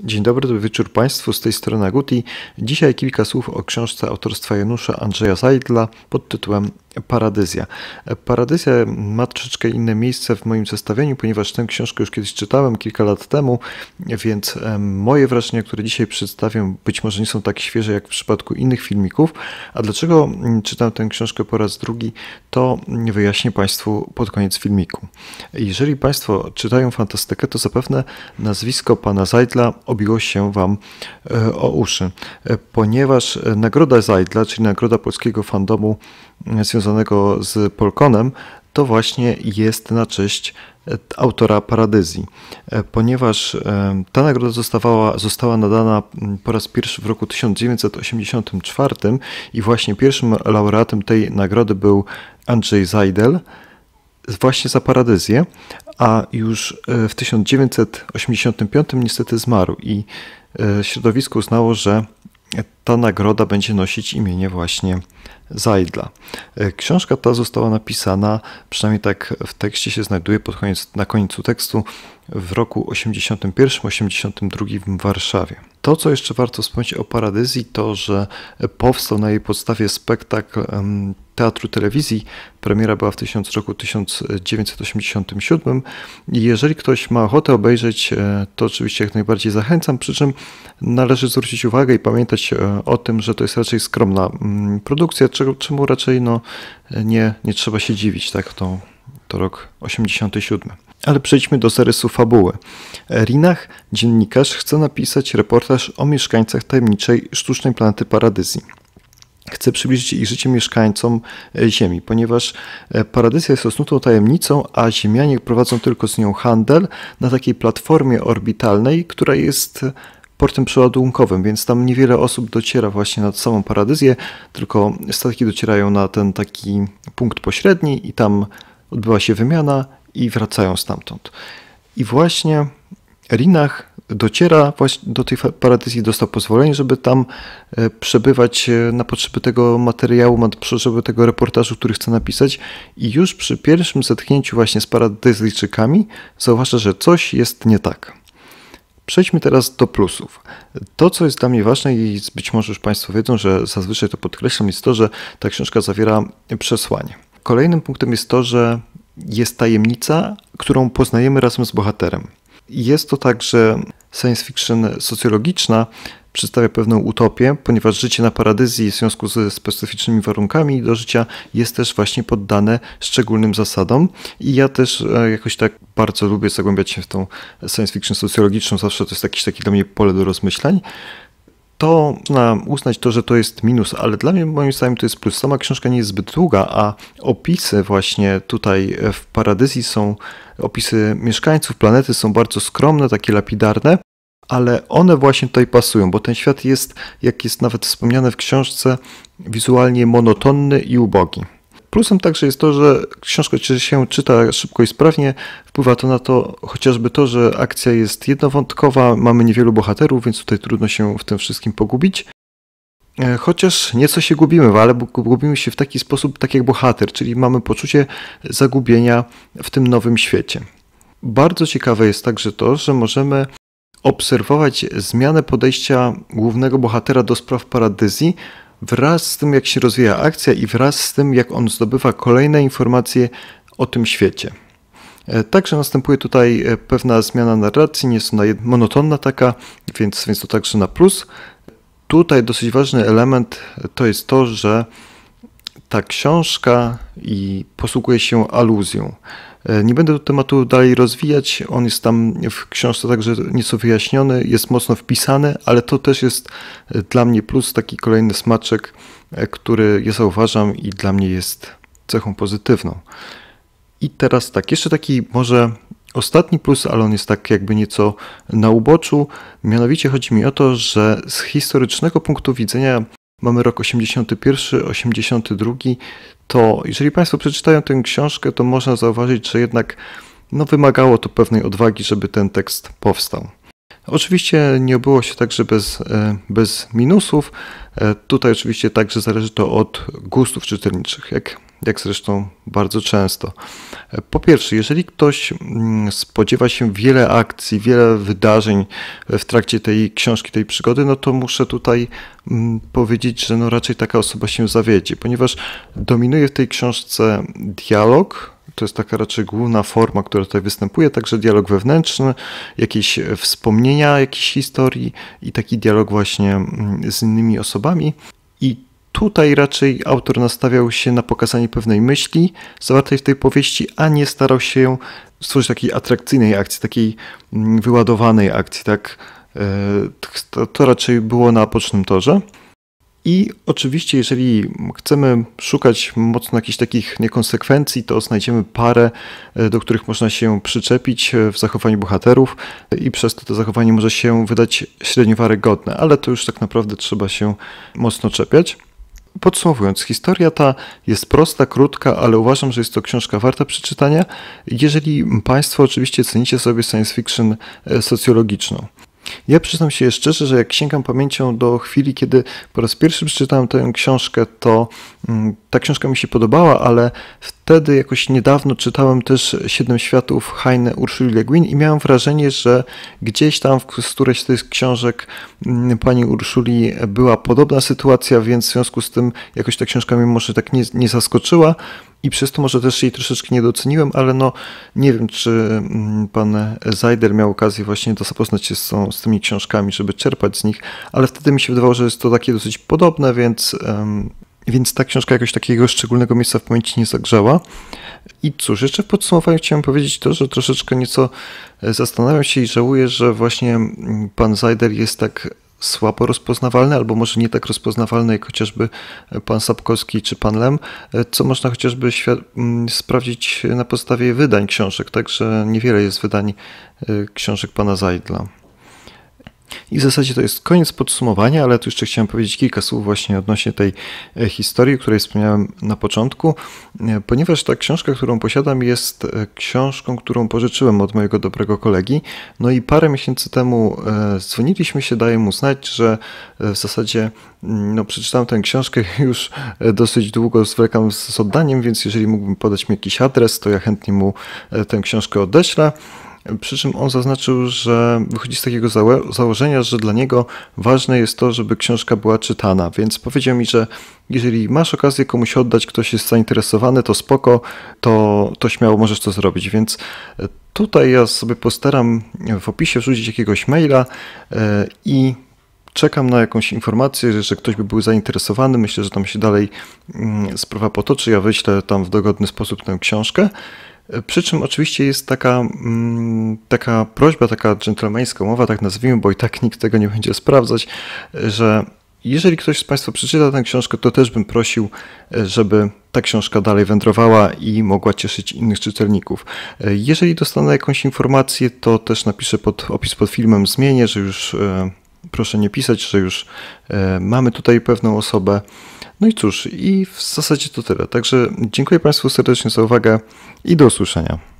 Dzień dobry, dobry wieczór Państwu, z tej strony Guti. Dzisiaj kilka słów o książce autorstwa Janusza Andrzeja Zajdla pod tytułem Paradyzja. Paradyzja ma troszeczkę inne miejsce w moim zestawieniu, ponieważ tę książkę już kiedyś czytałem kilka lat temu, więc moje wrażenia, które dzisiaj przedstawiam, być może nie są tak świeże jak w przypadku innych filmików. A dlaczego mm, czytam tę książkę po raz drugi, to wyjaśnię Państwu pod koniec filmiku. Jeżeli Państwo czytają fantastykę, to zapewne nazwisko pana Zajdla obiło się Wam e, o uszy, e, ponieważ e, nagroda Zajdla, czyli nagroda polskiego fandomu związana związanego z Polkonem, to właśnie jest na cześć e, autora Paradyzji, e, ponieważ e, ta nagroda zostawała, została nadana mm, po raz pierwszy w roku 1984 i właśnie pierwszym laureatem tej nagrody był Andrzej Zajdel, właśnie za Paradyzję, a już w 1985 niestety zmarł i środowisko uznało, że ta nagroda będzie nosić imienie właśnie Zajdla. E, książka ta została napisana, przynajmniej tak w tekście się znajduje pod koniec, na końcu tekstu, w roku 81-82 w Warszawie. To, co jeszcze warto wspomnieć o Paradyzji, to, że powstał na jej podstawie spektakl teatru telewizji. Premiera była w roku 1987. Jeżeli ktoś ma ochotę obejrzeć, e, to oczywiście jak najbardziej zachęcam, przy czym należy zwrócić uwagę i pamiętać e, o tym, że to jest raczej skromna mm, produkcja, czemu raczej no, nie, nie trzeba się dziwić, tak? To, to rok 87. Ale przejdźmy do zarysu fabuły. Rinach, dziennikarz, chce napisać reportaż o mieszkańcach tajemniczej sztucznej planety Paradyzji. Chce przybliżyć ich życie mieszkańcom e, Ziemi, ponieważ e, Paradyzja jest osnutą tajemnicą, a Ziemianie prowadzą tylko z nią handel na takiej platformie orbitalnej, która jest portem przeładunkowym, więc tam niewiele osób dociera właśnie nad samą Paradyzję, tylko statki docierają na ten taki punkt pośredni i tam odbyła się wymiana i wracają stamtąd. I właśnie Rinach dociera do tej paradyzji, dostał pozwolenie, żeby tam e, przebywać e, na potrzeby tego materiału, na potrzeby tego reportażu, który chce napisać i już przy pierwszym zetknięciu właśnie z paradyzjczykami zauważa, że coś jest nie tak. Przejdźmy teraz do plusów. To, co jest dla mnie ważne i być może już Państwo wiedzą, że zazwyczaj to podkreślam, jest to, że ta książka zawiera przesłanie. Kolejnym punktem jest to, że jest tajemnica, którą poznajemy razem z bohaterem. Jest to także science fiction socjologiczna, przedstawia pewną utopię, ponieważ życie na paradyzji w związku ze specyficznymi warunkami do życia jest też właśnie poddane szczególnym zasadom. I ja też e, jakoś tak bardzo lubię zagłębiać się w tą science fiction socjologiczną, zawsze to jest jakieś takie dla mnie pole do rozmyślań to można uznać to, że to jest minus, ale dla mnie moim zdaniem to jest plus. Sama książka nie jest zbyt długa, a opisy właśnie tutaj e, w Paradyzji są, opisy mieszkańców planety są bardzo skromne, takie lapidarne, ale one właśnie tutaj pasują, bo ten świat jest, jak jest nawet wspomniane w książce, wizualnie monotonny i ubogi. Plusem także jest to, że książka się czyta szybko i sprawnie. Wpływa to na to chociażby to, że akcja jest jednowątkowa, mamy niewielu bohaterów, więc tutaj trudno się w tym wszystkim pogubić. E, chociaż nieco się gubimy, ale gubimy się w taki sposób, tak jak bohater, czyli mamy poczucie zagubienia w tym nowym świecie. Bardzo ciekawe jest także to, że możemy obserwować zmianę podejścia głównego bohatera do spraw paradyzji wraz z tym, jak się rozwija akcja i wraz z tym, jak on zdobywa kolejne informacje o tym świecie. E, także następuje tutaj e, pewna zmiana narracji, nie jest ona monotonna taka, więc, więc to także na plus. Tutaj dosyć ważny element e, to jest to, że ta książka i posługuje się aluzją. E, nie będę tematu dalej rozwijać, on jest tam w książce także nieco wyjaśniony, jest mocno wpisany, ale to też jest e, dla mnie plus taki kolejny smaczek, e, który ja zauważam i dla mnie jest cechą pozytywną. I teraz tak, jeszcze taki może ostatni plus, ale on jest tak jakby nieco na uboczu. Mianowicie chodzi mi o to, że z historycznego punktu widzenia mamy rok 81, 82 to jeżeli Państwo przeczytają tę książkę, to można zauważyć, że jednak no, wymagało to pewnej odwagi, żeby ten tekst powstał. Oczywiście nie obyło się także bez, e, bez minusów. E, tutaj oczywiście także zależy to od gustów czytelniczych. Jak jak zresztą bardzo często. Po pierwsze, jeżeli ktoś mm, spodziewa się wiele akcji, wiele wydarzeń e, w trakcie tej książki, tej przygody, no to muszę tutaj mm, powiedzieć, że no raczej taka osoba się zawiedzie, ponieważ dominuje w tej książce dialog, to jest taka raczej główna forma, która tutaj występuje, także dialog wewnętrzny, jakieś e, wspomnienia jakiejś historii i taki dialog właśnie mm, z innymi osobami. I Tutaj raczej autor nastawiał się na pokazanie pewnej myśli zawartej w tej powieści, a nie starał się stworzyć takiej atrakcyjnej akcji, takiej mm, wyładowanej akcji. Tak? E, to, to raczej było na bocznym torze. I oczywiście, jeżeli chcemy szukać mocno jakichś takich niekonsekwencji, to znajdziemy parę, e, do których można się przyczepić e, w zachowaniu bohaterów, i przez to to zachowanie może się wydać średnio wiarygodne, ale to już tak naprawdę trzeba się mocno czepiać. Podsumowując, historia ta jest prosta, krótka, ale uważam, że jest to książka warta przeczytania, jeżeli Państwo oczywiście cenicie sobie science fiction e, socjologiczną. Ja przyznam się szczerze, że jak sięgam pamięcią do chwili, kiedy po raz pierwszy przeczytałem tę książkę, to mm, ta książka mi się podobała, ale wtedy jakoś niedawno czytałem też Siedem Światów Heine Urszuli Le Guin i miałem wrażenie, że gdzieś tam w którejś z tych książek mm, pani Urszuli była podobna sytuacja, więc w związku z tym jakoś ta książka mnie może tak nie, nie zaskoczyła i przez to może też jej troszeczkę nie doceniłem, ale no nie wiem, czy mm, pan Zajder miał okazję właśnie to zapoznać się z, tą, z tymi książkami, żeby czerpać z nich, ale wtedy mi się wydawało, że jest to takie dosyć podobne, więc um, więc ta książka jakoś takiego szczególnego miejsca w pamięci nie zagrzała. I cóż, jeszcze w podsumowaniu chciałem powiedzieć to, że troszeczkę nieco e, zastanawiam się i żałuję, że właśnie mm, pan Zajder jest tak słabo rozpoznawalne, albo może nie tak rozpoznawalne jak chociażby pan Sapkowski czy pan Lem, e, co można chociażby sprawdzić na podstawie wydań książek, także niewiele jest wydań e, książek pana Zajdla. I w zasadzie to jest koniec podsumowania, ale tu jeszcze chciałem powiedzieć kilka słów właśnie odnośnie tej e, historii, której wspomniałem na początku, e, ponieważ ta książka, którą posiadam, jest e, książką, którą pożyczyłem od mojego dobrego kolegi. No i parę miesięcy temu dzwoniliśmy się, daje mu znać, że w zasadzie mm, no, przeczytałem tę książkę już dosyć długo, zwlekam z oddaniem, więc jeżeli mógłbym podać mi jakiś adres, to ja chętnie mu tę książkę odeślę przy czym on zaznaczył, że wychodzi z takiego założenia, że dla niego ważne jest to, żeby książka była czytana, więc powiedział mi, że jeżeli masz okazję komuś oddać, ktoś jest zainteresowany, to spoko, to, to śmiało możesz to zrobić, więc e, tutaj ja sobie postaram w opisie wrzucić jakiegoś maila e, i czekam na jakąś informację, że ktoś by był zainteresowany. Myślę, że tam się dalej mm, sprawa potoczy. Ja wyślę tam w dogodny sposób tę książkę. Przy czym oczywiście jest taka, mm, taka prośba, taka dżentelmeńska umowa, tak nazwijmy, bo i tak nikt tego nie będzie sprawdzać, że jeżeli ktoś z Państwa przeczyta tę książkę, to też bym prosił, żeby ta książka dalej wędrowała i mogła cieszyć innych czytelników. Jeżeli dostanę jakąś informację, to też napiszę pod opis pod filmem, zmienię, że już e, proszę nie pisać, że już e, mamy tutaj pewną osobę. No i cóż, i w zasadzie to tyle. Także dziękuję Państwu serdecznie za uwagę i do usłyszenia.